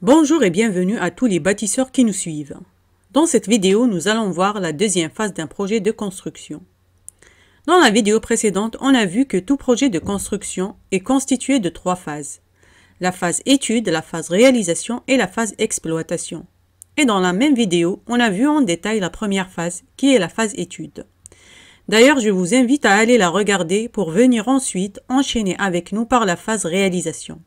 Bonjour et bienvenue à tous les bâtisseurs qui nous suivent. Dans cette vidéo, nous allons voir la deuxième phase d'un projet de construction. Dans la vidéo précédente, on a vu que tout projet de construction est constitué de trois phases. La phase étude, la phase réalisation et la phase exploitation. Et dans la même vidéo, on a vu en détail la première phase, qui est la phase étude. D'ailleurs, je vous invite à aller la regarder pour venir ensuite enchaîner avec nous par la phase réalisation.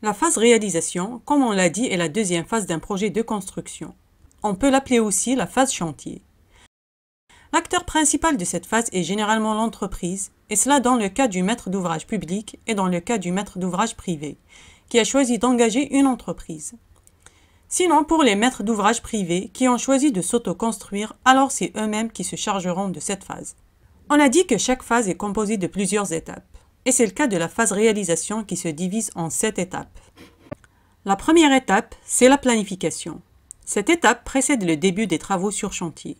La phase réalisation, comme on l'a dit, est la deuxième phase d'un projet de construction. On peut l'appeler aussi la phase chantier. L'acteur principal de cette phase est généralement l'entreprise, et cela dans le cas du maître d'ouvrage public et dans le cas du maître d'ouvrage privé, qui a choisi d'engager une entreprise. Sinon, pour les maîtres d'ouvrage privés qui ont choisi de s'auto-construire, alors c'est eux-mêmes qui se chargeront de cette phase. On a dit que chaque phase est composée de plusieurs étapes. Et c'est le cas de la phase réalisation qui se divise en sept étapes. La première étape, c'est la planification. Cette étape précède le début des travaux sur chantier.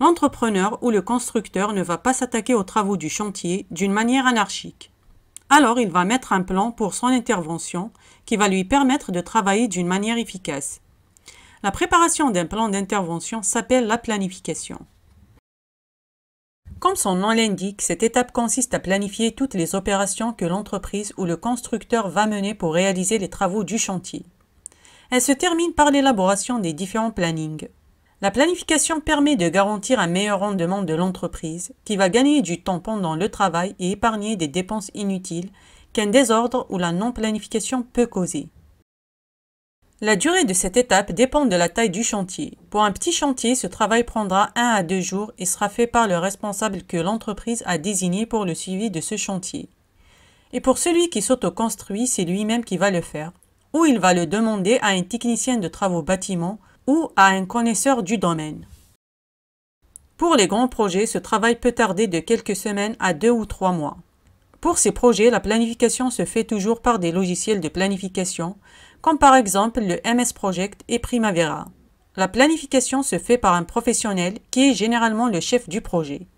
L'entrepreneur ou le constructeur ne va pas s'attaquer aux travaux du chantier d'une manière anarchique. Alors il va mettre un plan pour son intervention qui va lui permettre de travailler d'une manière efficace. La préparation d'un plan d'intervention s'appelle la planification. Comme son nom l'indique, cette étape consiste à planifier toutes les opérations que l'entreprise ou le constructeur va mener pour réaliser les travaux du chantier. Elle se termine par l'élaboration des différents plannings. La planification permet de garantir un meilleur rendement de l'entreprise, qui va gagner du temps pendant le travail et épargner des dépenses inutiles qu'un désordre ou la non-planification peut causer. La durée de cette étape dépend de la taille du chantier. Pour un petit chantier, ce travail prendra 1 à 2 jours et sera fait par le responsable que l'entreprise a désigné pour le suivi de ce chantier. Et pour celui qui s'auto-construit, c'est lui-même qui va le faire. Ou il va le demander à un technicien de travaux bâtiments ou à un connaisseur du domaine. Pour les grands projets, ce travail peut tarder de quelques semaines à deux ou trois mois. Pour ces projets, la planification se fait toujours par des logiciels de planification, comme par exemple le MS Project et Primavera. La planification se fait par un professionnel qui est généralement le chef du projet.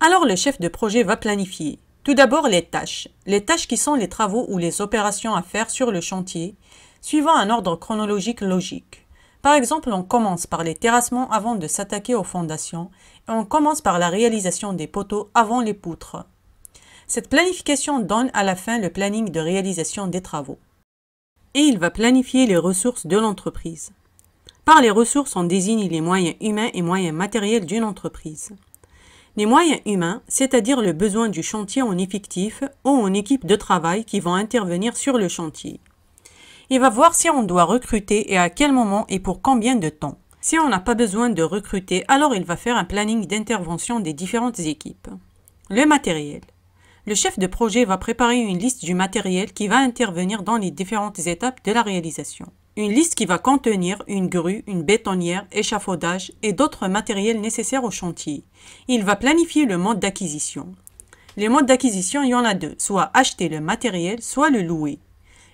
Alors le chef de projet va planifier. Tout d'abord les tâches. Les tâches qui sont les travaux ou les opérations à faire sur le chantier, suivant un ordre chronologique logique. Par exemple, on commence par les terrassements avant de s'attaquer aux fondations et on commence par la réalisation des poteaux avant les poutres. Cette planification donne à la fin le planning de réalisation des travaux. Et il va planifier les ressources de l'entreprise. Par les ressources, on désigne les moyens humains et moyens matériels d'une entreprise. Les moyens humains, c'est-à-dire le besoin du chantier en effectif ou en équipe de travail qui vont intervenir sur le chantier. Il va voir si on doit recruter et à quel moment et pour combien de temps. Si on n'a pas besoin de recruter, alors il va faire un planning d'intervention des différentes équipes. Le matériel le chef de projet va préparer une liste du matériel qui va intervenir dans les différentes étapes de la réalisation. Une liste qui va contenir une grue, une bétonnière, échafaudage et d'autres matériels nécessaires au chantier. Il va planifier le mode d'acquisition. Les modes d'acquisition, il y en a deux, soit acheter le matériel, soit le louer.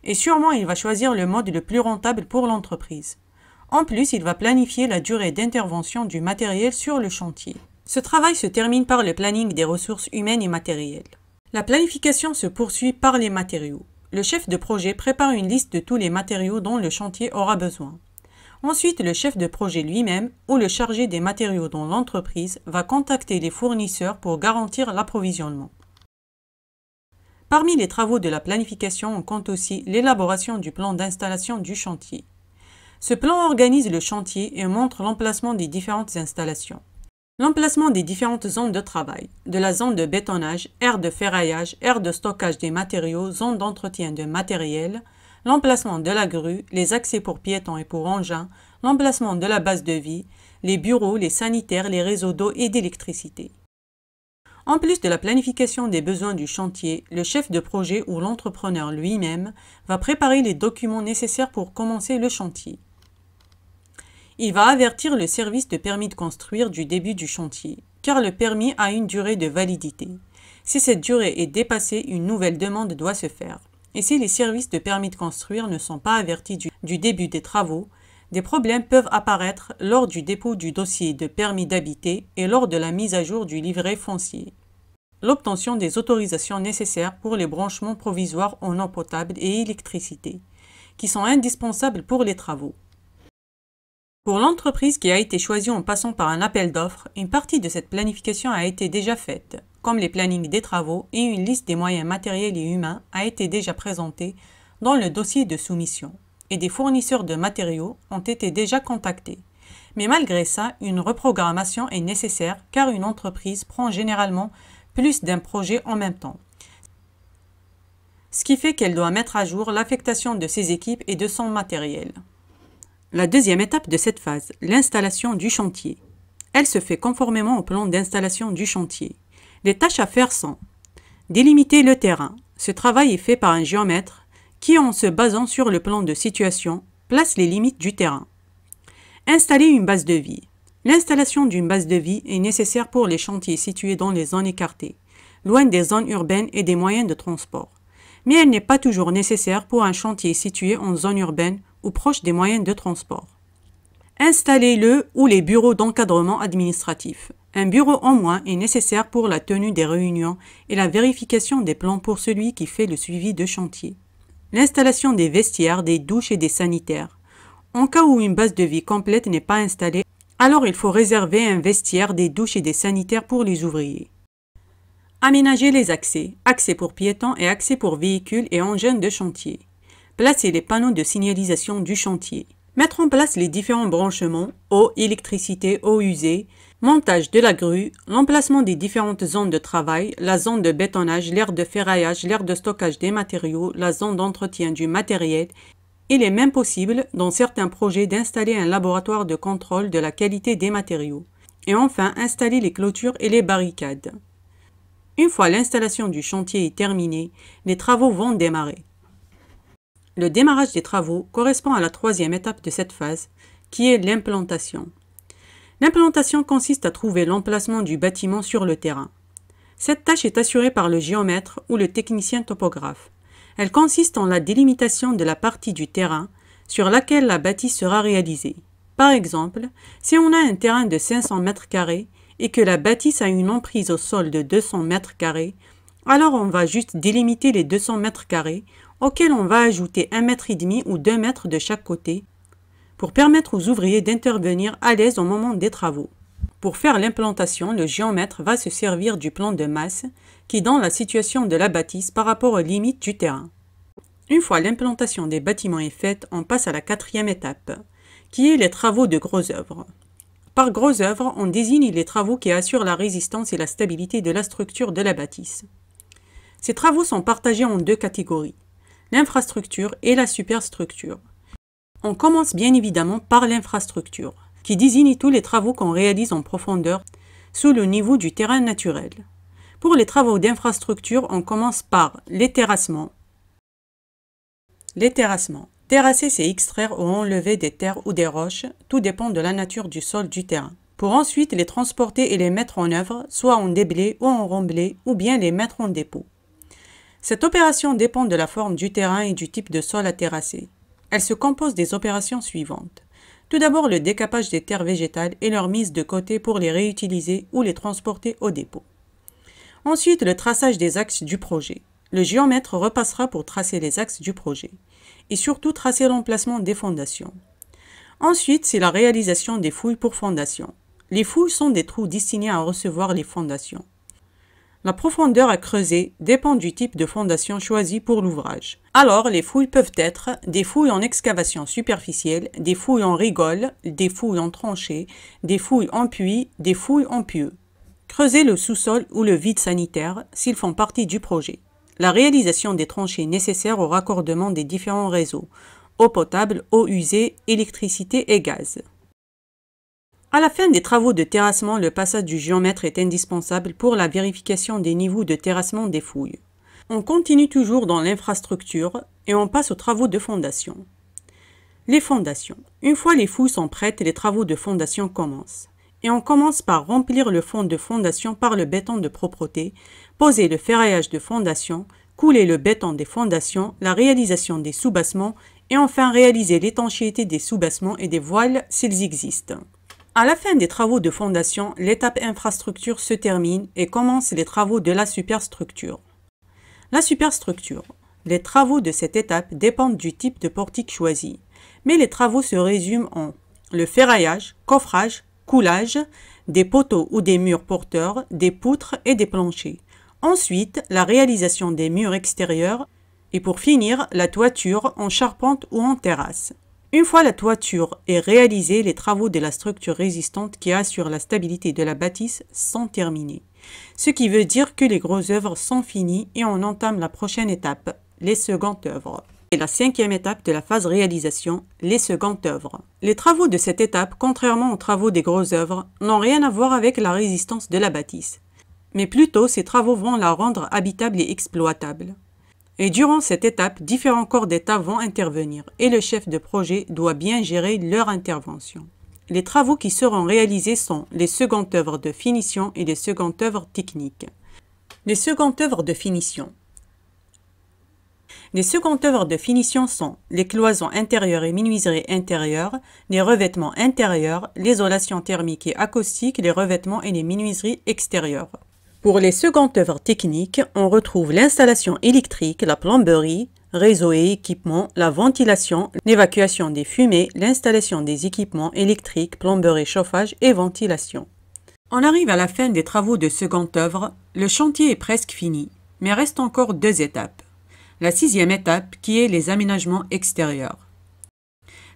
Et sûrement, il va choisir le mode le plus rentable pour l'entreprise. En plus, il va planifier la durée d'intervention du matériel sur le chantier. Ce travail se termine par le planning des ressources humaines et matérielles. La planification se poursuit par les matériaux. Le chef de projet prépare une liste de tous les matériaux dont le chantier aura besoin. Ensuite, le chef de projet lui-même ou le chargé des matériaux dont l'entreprise va contacter les fournisseurs pour garantir l'approvisionnement. Parmi les travaux de la planification, on compte aussi l'élaboration du plan d'installation du chantier. Ce plan organise le chantier et montre l'emplacement des différentes installations. L'emplacement des différentes zones de travail, de la zone de bétonnage, aire de ferraillage, aire de stockage des matériaux, zone d'entretien de matériel, l'emplacement de la grue, les accès pour piétons et pour engins, l'emplacement de la base de vie, les bureaux, les sanitaires, les réseaux d'eau et d'électricité. En plus de la planification des besoins du chantier, le chef de projet ou l'entrepreneur lui-même va préparer les documents nécessaires pour commencer le chantier. Il va avertir le service de permis de construire du début du chantier, car le permis a une durée de validité. Si cette durée est dépassée, une nouvelle demande doit se faire. Et si les services de permis de construire ne sont pas avertis du, début des travaux, des problèmes peuvent apparaître lors du dépôt du dossier de permis d'habiter et lors de la mise à jour du livret foncier. L'obtention des autorisations nécessaires pour les branchements provisoires en eau potable et électricité, qui sont indispensables pour les travaux. Pour l'entreprise qui a été choisie en passant par un appel d'offres, une partie de cette planification a été déjà faite, comme les plannings des travaux et une liste des moyens matériels et humains a été déjà présentée dans le dossier de soumission, et des fournisseurs de matériaux ont été déjà contactés. Mais malgré ça, une reprogrammation est nécessaire car une entreprise prend généralement plus d'un projet en même temps. Ce qui fait qu'elle doit mettre à jour l'affectation de ses équipes et de son matériel. La deuxième étape de cette phase, l'installation du chantier. Elle se fait conformément au plan d'installation du chantier. Les tâches à faire sont délimiter le terrain. Ce travail est fait par un géomètre qui, en se basant sur le plan de situation, place les limites du terrain. Installer une base de vie. L'installation d'une base de vie est nécessaire pour les chantiers situés dans les zones écartées, loin des zones urbaines et des moyens de transport. Mais elle n'est pas toujours nécessaire pour un chantier situé en zone urbaine ou proche des moyens de transport. Installez-le ou les bureaux d'encadrement administratif. Un bureau en moins est nécessaire pour la tenue des réunions et la vérification des plans pour celui qui fait le suivi de chantier. L'installation des vestiaires, des douches et des sanitaires. En cas où une base de vie complète n'est pas installée, alors il faut réserver un vestiaire, des douches et des sanitaires pour les ouvriers. Aménager les accès, accès pour piétons et accès pour véhicules et engins de chantier placer les panneaux de signalisation du chantier, mettre en place les différents branchements, eau, électricité, eau usée, montage de la grue, l'emplacement des différentes zones de travail, la zone de bétonnage, l'aire de ferraillage, l'aire de stockage des matériaux, la zone d'entretien du matériel. Il est même possible, dans certains projets, d'installer un laboratoire de contrôle de la qualité des matériaux. Et enfin, installer les clôtures et les barricades. Une fois l'installation du chantier terminée, les travaux vont démarrer. Le démarrage des travaux correspond à la troisième étape de cette phase, qui est l'implantation. L'implantation consiste à trouver l'emplacement du bâtiment sur le terrain. Cette tâche est assurée par le géomètre ou le technicien topographe. Elle consiste en la délimitation de la partie du terrain sur laquelle la bâtisse sera réalisée. Par exemple, si on a un terrain de 500 mètres carrés et que la bâtisse a une emprise au sol de 200 mètres carrés, alors on va juste délimiter les 200 mètres carrés auquel on va ajouter mètre et demi ou 2 mètres de chaque côté pour permettre aux ouvriers d'intervenir à l'aise au moment des travaux. Pour faire l'implantation, le géomètre va se servir du plan de masse qui donne la situation de la bâtisse par rapport aux limites du terrain. Une fois l'implantation des bâtiments est faite, on passe à la quatrième étape, qui est les travaux de gros œuvres. Par gros œuvre, on désigne les travaux qui assurent la résistance et la stabilité de la structure de la bâtisse. Ces travaux sont partagés en deux catégories l'infrastructure et la superstructure. On commence bien évidemment par l'infrastructure, qui désigne tous les travaux qu'on réalise en profondeur sous le niveau du terrain naturel. Pour les travaux d'infrastructure, on commence par les terrassements. Les terrassements. Terrasser, c'est extraire ou enlever des terres ou des roches, tout dépend de la nature du sol du terrain, pour ensuite les transporter et les mettre en œuvre, soit en déblé ou en remblai, ou bien les mettre en dépôt. Cette opération dépend de la forme du terrain et du type de sol à terrasser. Elle se compose des opérations suivantes. Tout d'abord le décapage des terres végétales et leur mise de côté pour les réutiliser ou les transporter au dépôt. Ensuite, le traçage des axes du projet. Le géomètre repassera pour tracer les axes du projet et surtout tracer l'emplacement des fondations. Ensuite, c'est la réalisation des fouilles pour fondations. Les fouilles sont des trous destinés à recevoir les fondations. La profondeur à creuser dépend du type de fondation choisie pour l'ouvrage. Alors, les fouilles peuvent être des fouilles en excavation superficielle, des fouilles en rigole, des fouilles en tranchée, des fouilles en puits, des fouilles en pieux. Creuser le sous-sol ou le vide sanitaire s'ils font partie du projet. La réalisation des tranchées nécessaires au raccordement des différents réseaux, eau potable, eau usée, électricité et gaz. À la fin des travaux de terrassement, le passage du géomètre est indispensable pour la vérification des niveaux de terrassement des fouilles. On continue toujours dans l'infrastructure et on passe aux travaux de fondation. Les fondations. Une fois les fouilles sont prêtes, les travaux de fondation commencent. Et on commence par remplir le fond de fondation par le béton de propreté, poser le ferraillage de fondation, couler le béton des fondations, la réalisation des soubassements et enfin réaliser l'étanchéité des soubassements et des voiles s'ils existent. À la fin des travaux de fondation, l'étape infrastructure se termine et commence les travaux de la superstructure. La superstructure. Les travaux de cette étape dépendent du type de portique choisi, mais les travaux se résument en le ferraillage, coffrage, coulage, des poteaux ou des murs porteurs, des poutres et des planchers. Ensuite, la réalisation des murs extérieurs et pour finir, la toiture en charpente ou en terrasse. Une fois la toiture est réalisée, les travaux de la structure résistante qui assure la stabilité de la bâtisse sont terminés. Ce qui veut dire que les grosses œuvres sont finies et on entame la prochaine étape, les secondes œuvres. Et la cinquième étape de la phase réalisation, les secondes œuvres. Les travaux de cette étape, contrairement aux travaux des grosses œuvres, n'ont rien à voir avec la résistance de la bâtisse. Mais plutôt, ces travaux vont la rendre habitable et exploitable. Et durant cette étape, différents corps d'État vont intervenir et le chef de projet doit bien gérer leur intervention. Les travaux qui seront réalisés sont les secondes œuvres de finition et les secondes œuvres techniques. Les secondes œuvres de finition. Les secondes œuvres de finition sont les cloisons intérieures et menuiseries intérieures, les revêtements intérieurs, l'isolation thermique et acoustique, les revêtements et les menuiseries extérieures. Pour les secondes œuvres techniques, on retrouve l'installation électrique, la plomberie, réseau et équipements, la ventilation, l'évacuation des fumées, l'installation des équipements électriques, plomberie, chauffage et ventilation. On arrive à la fin des travaux de seconde œuvre, le chantier est presque fini, mais reste encore deux étapes. La sixième étape qui est les aménagements extérieurs.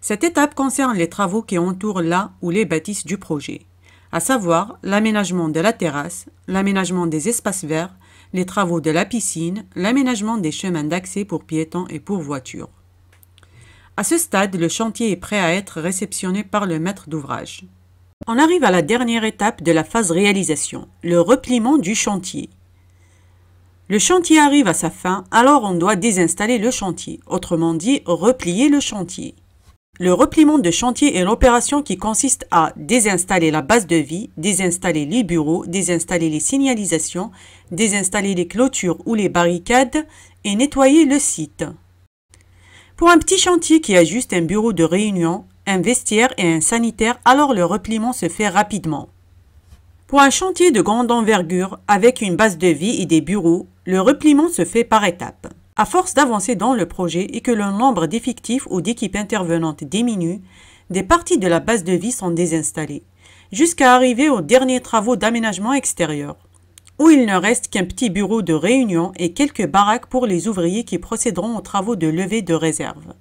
Cette étape concerne les travaux qui entourent la ou les bâtisses du projet à savoir l'aménagement de la terrasse, l'aménagement des espaces verts, les travaux de la piscine, l'aménagement des chemins d'accès pour piétons et pour voitures. À ce stade, le chantier est prêt à être réceptionné par le maître d'ouvrage. On arrive à la dernière étape de la phase réalisation, le repliement du chantier. Le chantier arrive à sa fin, alors on doit désinstaller le chantier, autrement dit replier le chantier. Le repliement de chantier est l'opération qui consiste à désinstaller la base de vie, désinstaller les bureaux, désinstaller les signalisations, désinstaller les clôtures ou les barricades et nettoyer le site. Pour un petit chantier qui a juste un bureau de réunion, un vestiaire et un sanitaire, alors le repliement se fait rapidement. Pour un chantier de grande envergure avec une base de vie et des bureaux, le repliement se fait par étapes. À force d'avancer dans le projet et que le nombre d'effectifs ou d'équipes intervenantes diminue, des parties de la base de vie sont désinstallées, jusqu'à arriver aux derniers travaux d'aménagement extérieur, où il ne reste qu'un petit bureau de réunion et quelques baraques pour les ouvriers qui procéderont aux travaux de levée de réserve,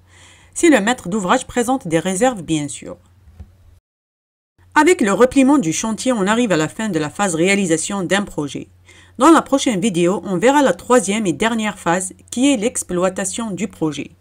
si le maître d'ouvrage présente des réserves bien sûr. Avec le repliement du chantier, on arrive à la fin de la phase réalisation d'un projet. Dans la prochaine vidéo, on verra la troisième et dernière phase qui est l'exploitation du projet.